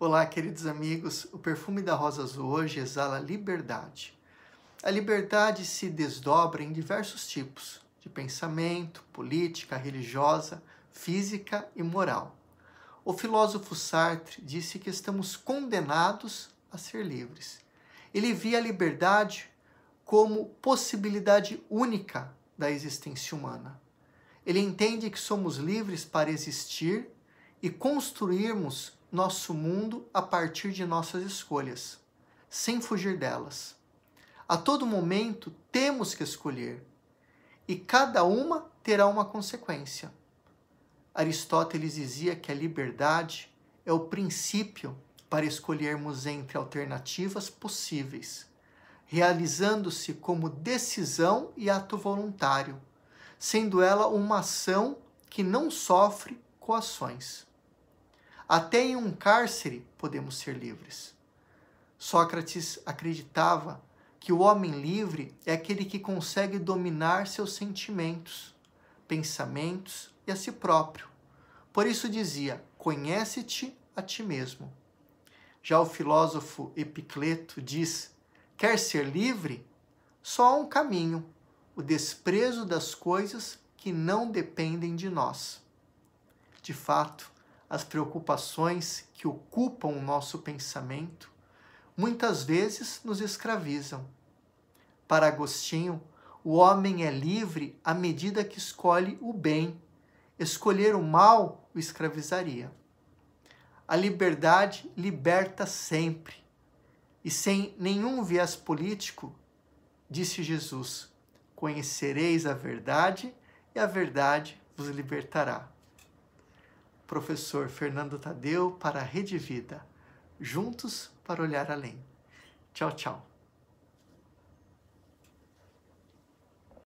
Olá, queridos amigos. O perfume da rosa azul hoje exala liberdade. A liberdade se desdobra em diversos tipos de pensamento, política, religiosa, física e moral. O filósofo Sartre disse que estamos condenados a ser livres. Ele via a liberdade como possibilidade única da existência humana. Ele entende que somos livres para existir e construirmos nosso mundo a partir de nossas escolhas, sem fugir delas. A todo momento temos que escolher, e cada uma terá uma consequência. Aristóteles dizia que a liberdade é o princípio para escolhermos entre alternativas possíveis, realizando-se como decisão e ato voluntário, sendo ela uma ação que não sofre coações. Até em um cárcere podemos ser livres. Sócrates acreditava que o homem livre é aquele que consegue dominar seus sentimentos, pensamentos e a si próprio. Por isso dizia: conhece-te a ti mesmo. Já o filósofo Epicleto diz: quer ser livre? Só há um caminho, o desprezo das coisas que não dependem de nós. De fato, as preocupações que ocupam o nosso pensamento muitas vezes nos escravizam. Para Agostinho, o homem é livre à medida que escolhe o bem. Escolher o mal o escravizaria. A liberdade liberta sempre. E sem nenhum viés político, disse Jesus: Conhecereis a verdade e a verdade vos libertará professor Fernando Tadeu para a Rede Vida, juntos para olhar além. Tchau, tchau.